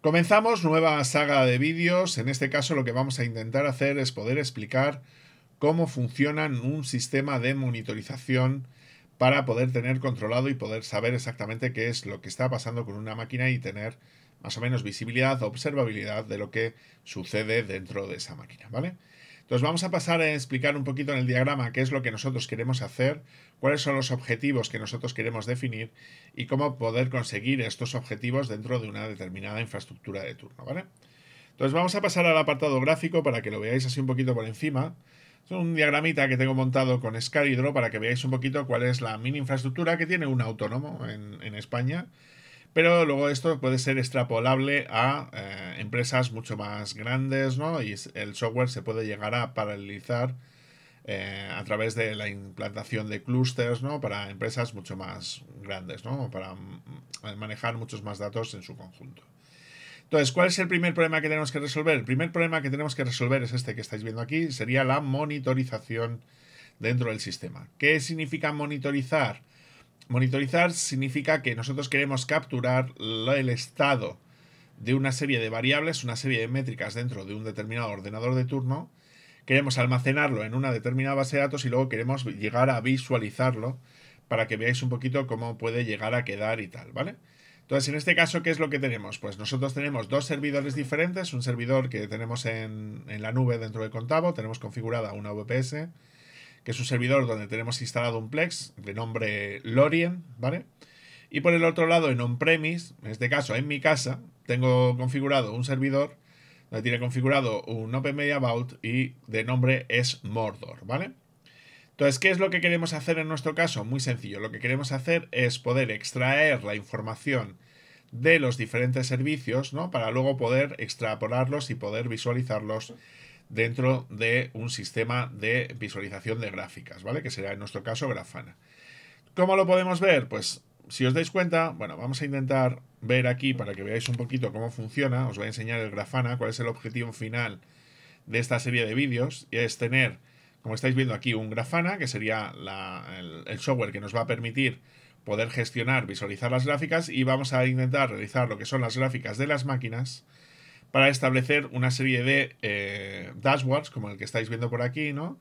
Comenzamos nueva saga de vídeos, en este caso lo que vamos a intentar hacer es poder explicar cómo funciona un sistema de monitorización para poder tener controlado y poder saber exactamente qué es lo que está pasando con una máquina y tener más o menos visibilidad, observabilidad de lo que sucede dentro de esa máquina, ¿vale? Entonces vamos a pasar a explicar un poquito en el diagrama qué es lo que nosotros queremos hacer, cuáles son los objetivos que nosotros queremos definir y cómo poder conseguir estos objetivos dentro de una determinada infraestructura de turno, ¿vale? Entonces vamos a pasar al apartado gráfico para que lo veáis así un poquito por encima. Es un diagramita que tengo montado con Scaridro para que veáis un poquito cuál es la mini infraestructura que tiene un autónomo en España pero luego esto puede ser extrapolable a eh, empresas mucho más grandes, ¿no? Y el software se puede llegar a paralizar eh, a través de la implantación de clusters, ¿no? Para empresas mucho más grandes, ¿no? Para manejar muchos más datos en su conjunto. Entonces, ¿cuál es el primer problema que tenemos que resolver? El primer problema que tenemos que resolver es este que estáis viendo aquí, sería la monitorización dentro del sistema. ¿Qué significa monitorizar? Monitorizar significa que nosotros queremos capturar el estado de una serie de variables, una serie de métricas dentro de un determinado ordenador de turno, queremos almacenarlo en una determinada base de datos y luego queremos llegar a visualizarlo para que veáis un poquito cómo puede llegar a quedar y tal, ¿vale? Entonces, en este caso, ¿qué es lo que tenemos? Pues nosotros tenemos dos servidores diferentes, un servidor que tenemos en, la nube dentro de Contabo, tenemos configurada una VPS, que es un servidor donde tenemos instalado un Plex de nombre Lorien, ¿vale? Y por el otro lado, en on-premise, en este caso en mi casa, tengo configurado un servidor donde tiene configurado un Open Media Vault y de nombre es Mordor, ¿vale? Entonces, ¿qué es lo que queremos hacer en nuestro caso? Muy sencillo, lo que queremos hacer es poder extraer la información de los diferentes servicios, ¿no? Para luego poder extrapolarlos y poder visualizarlos dentro de un sistema de visualización de gráficas, ¿vale? Que será en nuestro caso Grafana. ¿Cómo lo podemos ver? Pues si os dais cuenta, bueno, vamos a intentar ver aquí para que veáis un poquito cómo funciona. Os voy a enseñar el Grafana, cuál es el objetivo final de esta serie de vídeos, y es tener, como estáis viendo aquí, un Grafana, que sería el software que nos va a permitir poder gestionar, visualizar las gráficas, y vamos a intentar realizar lo que son las gráficas de las máquinas, para establecer una serie de eh, dashboards, como el que estáis viendo por aquí, ¿no?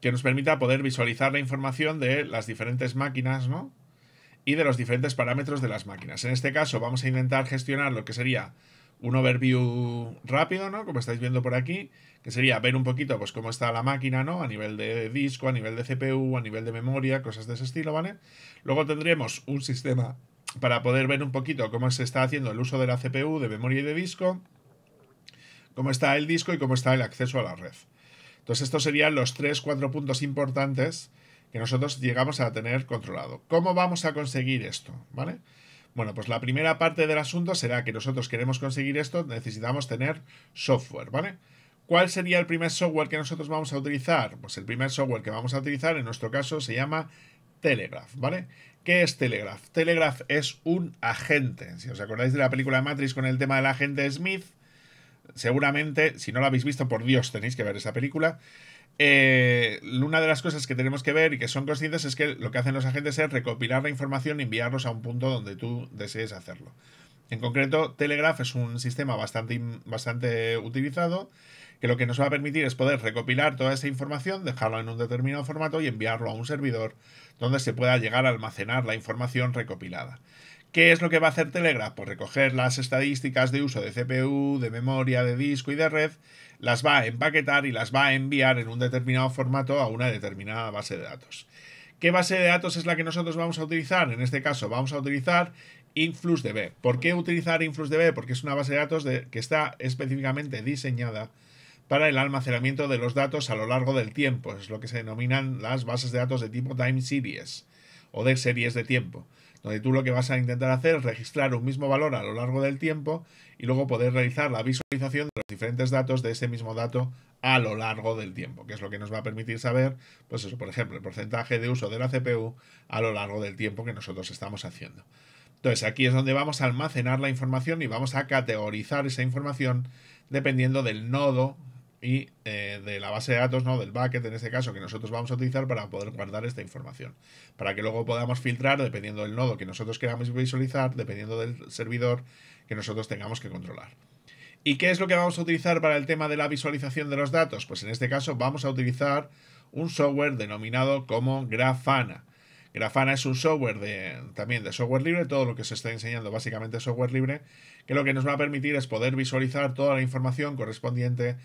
Que nos permita poder visualizar la información de las diferentes máquinas, ¿no? Y de los diferentes parámetros de las máquinas. En este caso vamos a intentar gestionar lo que sería un overview rápido, ¿no? Como estáis viendo por aquí, que sería ver un poquito pues cómo está la máquina, ¿no? A nivel de disco, a nivel de CPU, a nivel de memoria, cosas de ese estilo, ¿vale? Luego tendremos un sistema para poder ver un poquito cómo se está haciendo el uso de la CPU, de memoria y de disco cómo está el disco y cómo está el acceso a la red. Entonces estos serían los tres, cuatro puntos importantes que nosotros llegamos a tener controlado. ¿Cómo vamos a conseguir esto? ¿Vale? Bueno, pues la primera parte del asunto será que nosotros queremos conseguir esto, necesitamos tener software, ¿vale? ¿Cuál sería el primer software que nosotros vamos a utilizar? Pues el primer software que vamos a utilizar en nuestro caso se llama Telegraph, ¿vale? ¿Qué es Telegraph? Telegraph es un agente. Si os acordáis de la película Matrix con el tema del agente Smith, seguramente, si no la habéis visto, por Dios, tenéis que ver esa película. Eh, una de las cosas que tenemos que ver y que son conscientes es que lo que hacen los agentes es recopilar la información y enviarlos a un punto donde tú desees hacerlo. En concreto, Telegraph es un sistema bastante, bastante utilizado que lo que nos va a permitir es poder recopilar toda esa información, dejarla en un determinado formato y enviarlo a un servidor donde se pueda llegar a almacenar la información recopilada. ¿Qué es lo que va a hacer Telegraph? Pues recoger las estadísticas de uso de CPU, de memoria, de disco y de red, las va a empaquetar y las va a enviar en un determinado formato a una determinada base de datos. ¿Qué base de datos es la que nosotros vamos a utilizar? En este caso vamos a utilizar InfluxDB. ¿Por qué utilizar InfluxDB? Porque es una base de datos que está específicamente diseñada para el almacenamiento de los datos a lo largo del tiempo. Es lo que se denominan las bases de datos de tipo Time Series o de series de tiempo donde tú lo que vas a intentar hacer es registrar un mismo valor a lo largo del tiempo y luego poder realizar la visualización de los diferentes datos de ese mismo dato a lo largo del tiempo, que es lo que nos va a permitir saber, pues eso, por ejemplo, el porcentaje de uso de la CPU a lo largo del tiempo que nosotros estamos haciendo. Entonces aquí es donde vamos a almacenar la información y vamos a categorizar esa información dependiendo del nodo y eh, de la base de datos, ¿no? Del bucket en este caso, que nosotros vamos a utilizar para poder guardar esta información. Para que luego podamos filtrar dependiendo del nodo que nosotros queramos visualizar, dependiendo del servidor que nosotros tengamos que controlar. ¿Y qué es lo que vamos a utilizar para el tema de la visualización de los datos? Pues en este caso vamos a utilizar un software denominado como Grafana. Grafana es un software también de software libre, todo lo que se está enseñando básicamente es software libre, que lo que nos va a permitir es poder visualizar toda la información correspondiente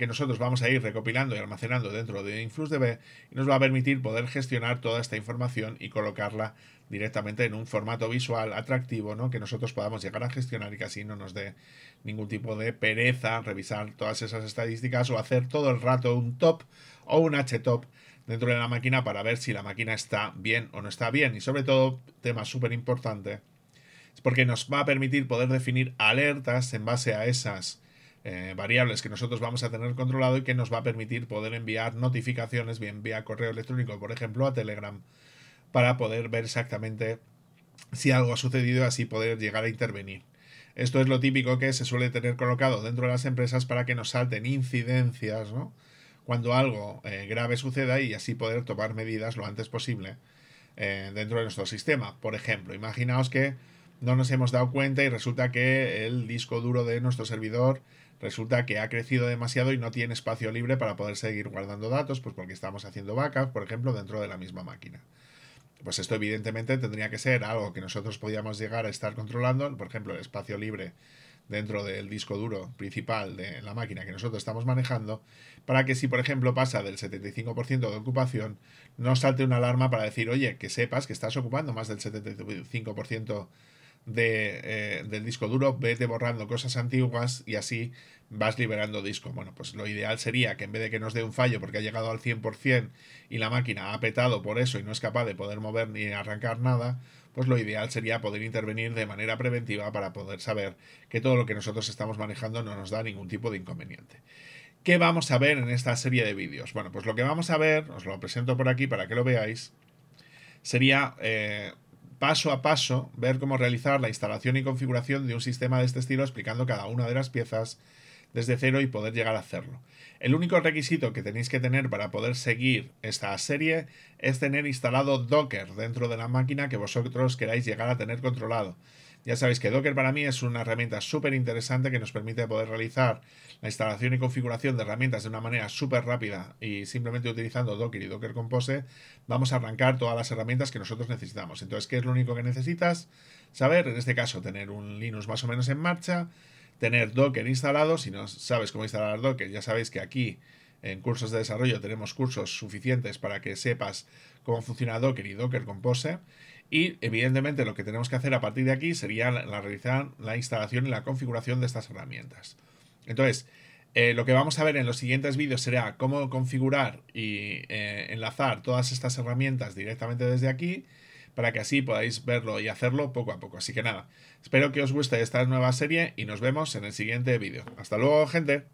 que nosotros vamos a ir recopilando y almacenando dentro de InfluxDB y nos va a permitir poder gestionar toda esta información y colocarla directamente en un formato visual atractivo ¿no? que nosotros podamos llegar a gestionar y que así no nos dé ningún tipo de pereza revisar todas esas estadísticas o hacer todo el rato un top o un htop dentro de la máquina para ver si la máquina está bien o no está bien y sobre todo tema súper importante es porque nos va a permitir poder definir alertas en base a esas eh, variables que nosotros vamos a tener controlado y que nos va a permitir poder enviar notificaciones, bien vía correo electrónico, por ejemplo, a Telegram, para poder ver exactamente si algo ha sucedido y así poder llegar a intervenir. Esto es lo típico que se suele tener colocado dentro de las empresas para que nos salten incidencias, ¿no? Cuando algo eh, grave suceda y así poder tomar medidas lo antes posible eh, dentro de nuestro sistema. Por ejemplo, imaginaos que no nos hemos dado cuenta y resulta que el disco duro de nuestro servidor resulta que ha crecido demasiado y no tiene espacio libre para poder seguir guardando datos, pues porque estamos haciendo backup, por ejemplo, dentro de la misma máquina. Pues esto evidentemente tendría que ser algo que nosotros podíamos llegar a estar controlando, por ejemplo, el espacio libre dentro del disco duro principal de la máquina que nosotros estamos manejando, para que si por ejemplo pasa del 75% de ocupación, no salte una alarma para decir, oye, que sepas que estás ocupando más del 75% de, eh, del disco duro, vete borrando cosas antiguas y así vas liberando disco. Bueno, pues lo ideal sería que en vez de que nos dé un fallo porque ha llegado al 100% y la máquina ha petado por eso y no es capaz de poder mover ni arrancar nada, pues lo ideal sería poder intervenir de manera preventiva para poder saber que todo lo que nosotros estamos manejando no nos da ningún tipo de inconveniente. ¿Qué vamos a ver en esta serie de vídeos? Bueno, pues lo que vamos a ver, os lo presento por aquí para que lo veáis, sería eh, paso a paso ver cómo realizar la instalación y configuración de un sistema de este estilo explicando cada una de las piezas desde cero y poder llegar a hacerlo. El único requisito que tenéis que tener para poder seguir esta serie es tener instalado Docker dentro de la máquina que vosotros queráis llegar a tener controlado. Ya sabéis que Docker para mí es una herramienta súper interesante que nos permite poder realizar la instalación y configuración de herramientas de una manera súper rápida y simplemente utilizando Docker y Docker Compose vamos a arrancar todas las herramientas que nosotros necesitamos. Entonces, ¿qué es lo único que necesitas? Saber, en este caso, tener un Linux más o menos en marcha, tener Docker instalado. Si no sabes cómo instalar Docker, ya sabéis que aquí en cursos de desarrollo tenemos cursos suficientes para que sepas cómo funciona Docker y Docker Compose y evidentemente lo que tenemos que hacer a partir de aquí sería la, realizar la instalación y la configuración de estas herramientas. Entonces, eh, lo que vamos a ver en los siguientes vídeos será cómo configurar y eh, enlazar todas estas herramientas directamente desde aquí para que así podáis verlo y hacerlo poco a poco. Así que nada, espero que os guste esta nueva serie y nos vemos en el siguiente vídeo. Hasta luego, gente.